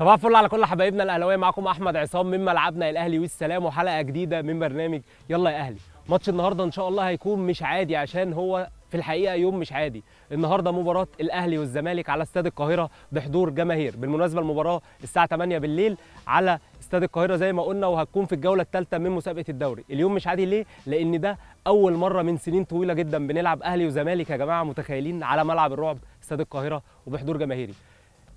صباح الفل على كل حبايبنا الاهلاويه معاكم احمد عصام من ملعبنا الاهلي والسلام وحلقه جديده من برنامج يلا يا اهلي ماتش النهارده ان شاء الله هيكون مش عادي عشان هو في الحقيقه يوم مش عادي النهارده مباراه الاهلي والزمالك على استاد القاهره بحضور جماهير بالمناسبه المباراه الساعه 8 بالليل على استاد القاهره زي ما قلنا وهتكون في الجوله الثالثه من مسابقه الدوري اليوم مش عادي ليه لان ده اول مره من سنين طويله جدا بنلعب اهلي وزمالك يا جماعه متخيلين على ملعب الرعب استاد القاهره وبحضور جماهيري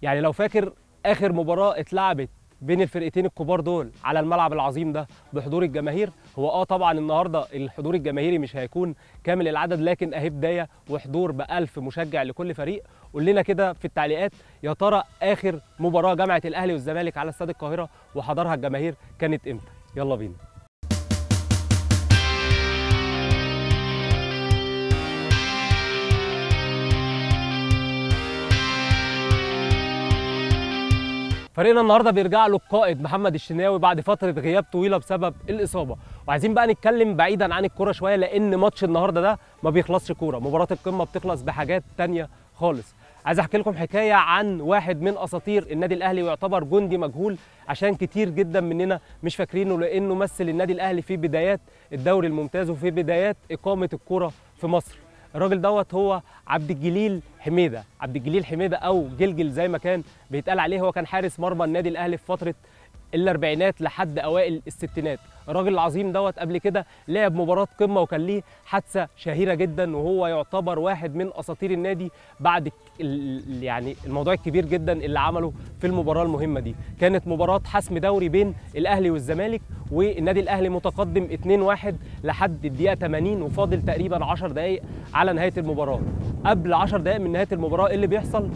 يعني لو فاكر اخر مباراه اتلعبت بين الفرقتين الكبار دول على الملعب العظيم ده بحضور الجماهير هو اه طبعا النهارده الحضور الجماهيري مش هيكون كامل العدد لكن اهي بدايه وحضور ب 1000 مشجع لكل فريق قول لنا كده في التعليقات يا ترى اخر مباراه جمعت الاهلي والزمالك على استاد القاهره وحضرها الجماهير كانت امتى يلا بينا فريقنا النهارده بيرجع له القائد محمد الشناوي بعد فتره غياب طويله بسبب الاصابه وعايزين بقى نتكلم بعيدا عن الكوره شويه لان ماتش النهارده ده ما بيخلصش كوره مباراه القمه بتخلص بحاجات تانية خالص عايز احكي لكم حكايه عن واحد من اساطير النادي الاهلي ويعتبر جندي مجهول عشان كتير جدا مننا مش فاكرينه لانه مثل النادي الاهلي في بدايات الدوري الممتاز وفي بدايات اقامه الكوره في مصر الراجل دوت هو عبد الجليل حميده عبد الجليل حميده او جلجل زي ما كان بيتقال عليه هو كان حارس مرمى النادي الاهلي في فتره الاربعينات لحد اوائل الستينات الراجل العظيم دوت قبل كده لعب مباراه قمه وكان ليه حادثه شهيره جدا وهو يعتبر واحد من اساطير النادي بعد يعني الموضوع الكبير جدا اللي عمله في المباراه المهمه دي كانت مباراه حسم دوري بين الاهلي والزمالك والنادي الاهلي متقدم 2-1 لحد الدقيقه 80 وفاضل تقريبا 10 دقائق على نهايه المباراه قبل 10 دقائق من نهايه المباراه إيه اللي بيحصل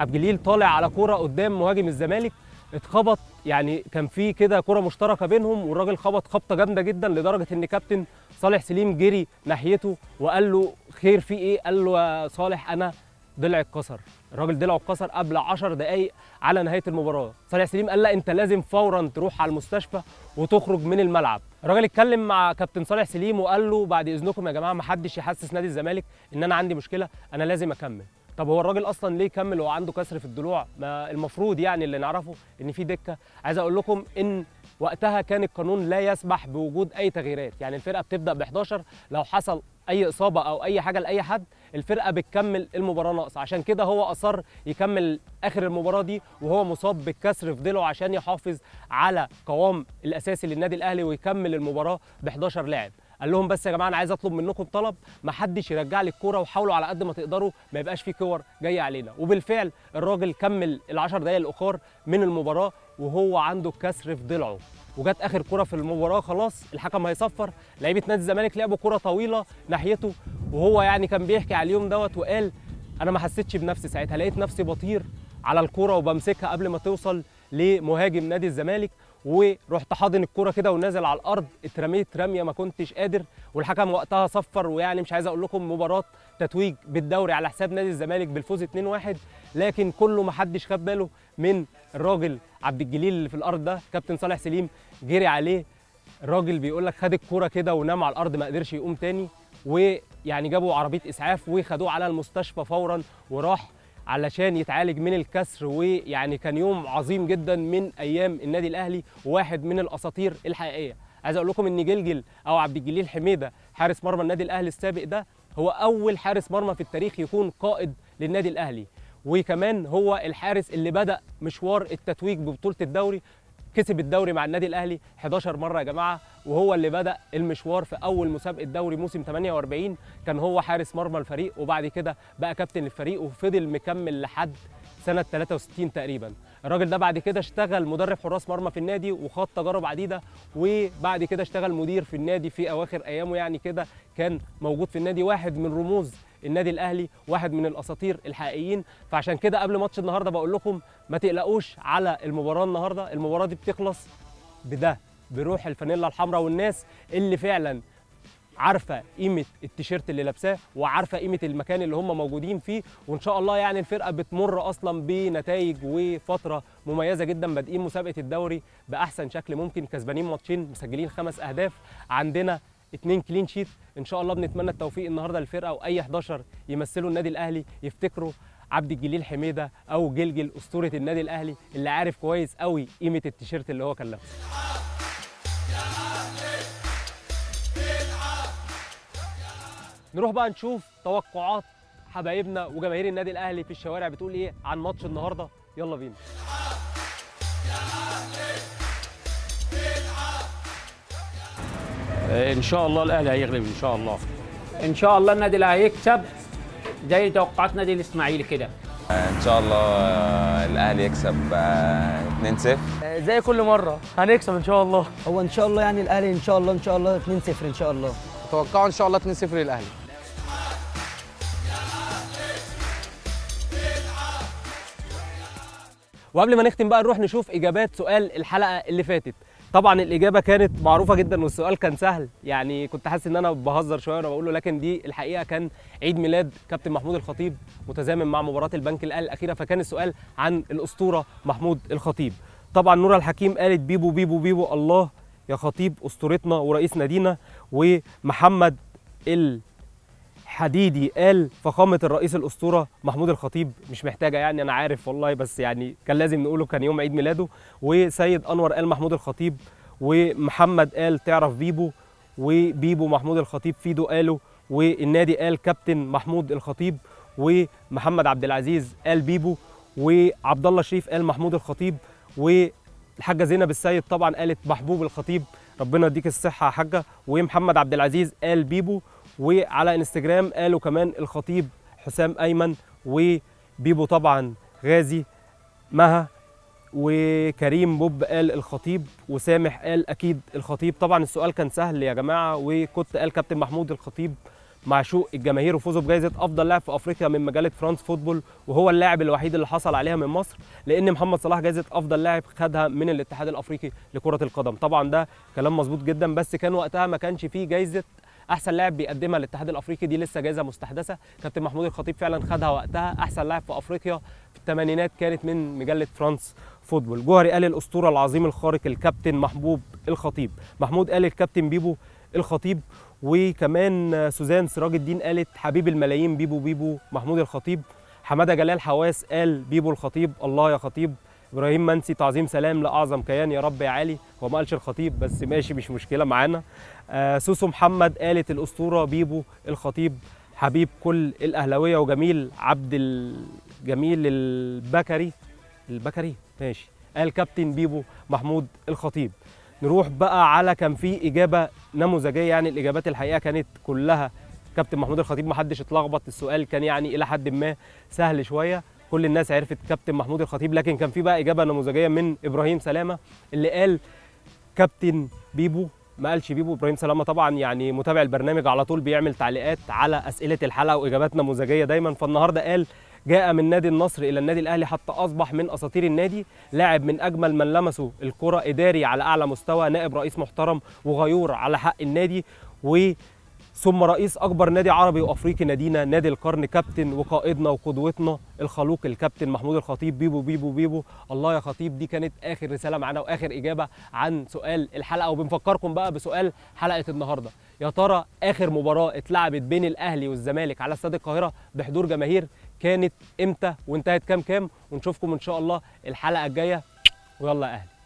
عبد الجليل طالع على كوره قدام مهاجم الزمالك اتخبط يعني كان في كده كره مشتركه بينهم والراجل خبط خبطه جامده جدا لدرجه ان كابتن صالح سليم جري ناحيته وقال له خير في ايه قال له يا صالح انا ضلع اتكسر الراجل ضلعه اتكسر قبل 10 دقائق على نهايه المباراه صالح سليم قال لا انت لازم فورا تروح على المستشفى وتخرج من الملعب الراجل اتكلم مع كابتن صالح سليم وقال له بعد اذنكم يا جماعه ما حدش يحسس نادي الزمالك ان انا عندي مشكله انا لازم اكمل طب هو الراجل اصلا ليه كمل وهو عنده كسر في الضلوع ما المفروض يعني اللي نعرفه ان في دكه عايز اقول لكم ان وقتها كان القانون لا يسمح بوجود اي تغييرات يعني الفرقه بتبدا ب 11 لو حصل اي اصابه او اي حاجه لاي حد الفرقه بتكمل المباراه ناقص عشان كده هو اصر يكمل اخر المباراه دي وهو مصاب بالكسر في ضلعه عشان يحافظ على قوام الاساسي للنادي الاهلي ويكمل المباراه ب 11 لاعب قال لهم بس يا جماعه انا عايز اطلب منكم طلب ما حدش يرجع لي الكوره وحاولوا على قد ما تقدروا ما يبقاش في كور جايه علينا وبالفعل الراجل كمل ال10 دقائق الاخر من المباراه وهو عنده كسر في ضلعه وجت اخر كره في المباراه خلاص الحكم هيصفر لعيبه نادي الزمالك لعبوا كره طويله ناحيته وهو يعني كان بيحكي على اليوم دوت وقال انا ما حسيتش بنفسي ساعتها لقيت نفسي بطير على الكوره وبمسكها قبل ما توصل لمهاجم نادي الزمالك ورحت حاضن الكوره كده ونازل على الارض اترميت رميه ما كنتش قادر والحكم وقتها صفر ويعني مش عايز اقول لكم مباراه تتويج بالدوري على حساب نادي الزمالك بالفوز 2-1 لكن كله ما حدش خد باله من الراجل عبد الجليل اللي في الارض ده كابتن صالح سليم جري عليه الراجل بيقول لك خد الكوره كده ونام على الارض ما قدرش يقوم تاني ويعني جابوا عربيه اسعاف وخدوه على المستشفى فورا وراح علشان يتعالج من الكسر ويعني كان يوم عظيم جدا من ايام النادي الاهلي وواحد من الاساطير الحقيقيه عايز اقول لكم ان جلجل او عبد الجليل حميده حارس مرمى النادي الاهلي السابق ده هو اول حارس مرمى في التاريخ يكون قائد للنادي الاهلي وكمان هو الحارس اللي بدا مشوار التتويج ببطوله الدوري كسب الدوري مع النادي الاهلي 11 مره يا جماعه وهو اللي بدا المشوار في اول مسابقه دوري موسم 48 كان هو حارس مرمى الفريق وبعد كده بقى كابتن الفريق وفضل مكمل لحد سنه 63 تقريبا الراجل ده بعد كده اشتغل مدرب حراس مرمى في النادي وخاض تجارب عديده وبعد كده اشتغل مدير في النادي في اواخر ايامه يعني كده كان موجود في النادي واحد من رموز النادي الاهلي واحد من الاساطير الحقيقيين فعشان كده قبل ماتش النهارده بقول لكم ما تقلقوش على المباراه النهارده المباراه دي بتخلص بده بروح الفانيلا الحمراء والناس اللي فعلا عارفه قيمه التيشيرت اللي لابساه وعارفه قيمه المكان اللي هم موجودين فيه وان شاء الله يعني الفرقه بتمر اصلا بنتائج وفتره مميزه جدا بادئين مسابقه الدوري باحسن شكل ممكن كسبانين ماتشين مسجلين خمس اهداف عندنا اتنين كلين شيت ان شاء الله بنتمنى التوفيق النهارده للفرقه واي 11 يمثلوا النادي الاهلي يفتكروا عبد الجليل حميده او جلجل اسطوره النادي الاهلي اللي عارف كويس قوي قيمه التيشيرت اللي هو كان لابسه نروح بقى نشوف توقعات حبايبنا وجماهير النادي الاهلي في الشوارع بتقول ايه عن ماتش النهارده يلا بينا ان شاء الله الاهلي هيغلب ان شاء الله ان شاء الله النادي الاهلي هيكسب زي توقعات نادي الاسماعيلي كده ان شاء الله الاهلي يكسب 2-0 زي كل مره هنكسب ان شاء الله هو ان شاء الله يعني الاهلي ان شاء الله ان شاء الله 2-0 ان شاء الله توقعوا ان شاء الله 2-0 للاهلي وقبل ما نختم بقى نروح نشوف اجابات سؤال الحلقه اللي فاتت طبعا الاجابه كانت معروفه جدا والسؤال كان سهل يعني كنت حاسس ان انا بهزر شويه وانا بقول له لكن دي الحقيقه كان عيد ميلاد كابتن محمود الخطيب متزامن مع مباراه البنك الاهلي الاخيره فكان السؤال عن الاسطوره محمود الخطيب طبعا نوره الحكيم قالت بيبو بيبو بيبو الله يا خطيب اسطورتنا ورئيس نادينا ومحمد ال حديدي قال فخامه الرئيس الاسطوره محمود الخطيب مش محتاجه يعني انا عارف والله بس يعني كان لازم نقوله كان يوم عيد ميلاده وسيد انور قال محمود الخطيب ومحمد قال تعرف بيبو وبيبو محمود الخطيب فيدو قاله والنادي قال كابتن محمود الخطيب ومحمد عبد العزيز قال بيبو وعبد الله شريف قال محمود الخطيب والحاجه زينب السيد طبعا قالت محبوب الخطيب ربنا يديك الصحه يا حاجه ومحمد عبد العزيز قال بيبو وعلى انستجرام قالوا كمان الخطيب حسام ايمن وبيبو طبعا غازي مها وكريم بوب قال الخطيب وسامح قال اكيد الخطيب طبعا السؤال كان سهل يا جماعه وكنت قال كابتن محمود الخطيب معشوق الجماهير وفوزه بجائزه افضل لاعب في افريقيا من مجله فرانس فوتبول وهو اللاعب الوحيد اللي حصل عليها من مصر لان محمد صلاح جائزه افضل لاعب خدها من الاتحاد الافريقي لكره القدم طبعا ده كلام مظبوط جدا بس كان وقتها ما كانش فيه جائزه احسن لاعب بيقدمها الاتحاد الافريقي دي لسه جائزه مستحدثه كابتن محمود الخطيب فعلا خدها وقتها احسن لاعب في افريقيا في الثمانينات كانت من مجله فرانس فوتبول جوهري قال الاسطوره العظيم الخارق الكابتن محبوب الخطيب محمود قال الكابتن بيبو الخطيب وكمان سوزان سراج الدين قالت حبيب الملايين بيبو بيبو محمود الخطيب حماده جلال حواس قال بيبو الخطيب الله يا خطيب ابراهيم منسي تعظيم سلام لاعظم كيان يا رب يا عالي هو ما قالش الخطيب بس ماشي مش مشكله معانا آه سوسو محمد قالت الاسطوره بيبو الخطيب حبيب كل الاهلاويه وجميل عبد الجميل البكري البكري ماشي قال كابتن بيبو محمود الخطيب نروح بقى على كان في اجابه نموذجيه يعني الاجابات الحقيقه كانت كلها كابتن محمود الخطيب ما حدش اتلخبط السؤال كان يعني الى حد ما سهل شويه كل الناس عرفت كابتن محمود الخطيب لكن كان في بقى اجابه نموذجيه من ابراهيم سلامه اللي قال كابتن بيبو ما قالش بيبو ابراهيم سلامه طبعا يعني متابع البرنامج على طول بيعمل تعليقات على اسئله الحلقه واجابات نموذجيه دايما فالنهارده قال جاء من نادي النصر الى النادي الاهلي حتى اصبح من اساطير النادي لاعب من اجمل من لمسوا الكره اداري على اعلى مستوى نائب رئيس محترم وغيور على حق النادي و ثم رئيس أكبر نادي عربي وأفريقي نادينا نادي القرن كابتن وقائدنا وقدوتنا الخلوق الكابتن محمود الخطيب بيبو بيبو بيبو الله يا خطيب دي كانت آخر رسالة معانا وآخر إجابة عن سؤال الحلقة وبنفكركم بقى بسؤال حلقة النهاردة يا ترى آخر مباراة اتلعبت بين الأهلي والزمالك على استاد القاهرة بحضور جماهير كانت إمتى وانتهت كام كام ونشوفكم إن شاء الله الحلقة الجاية ويلا أهلي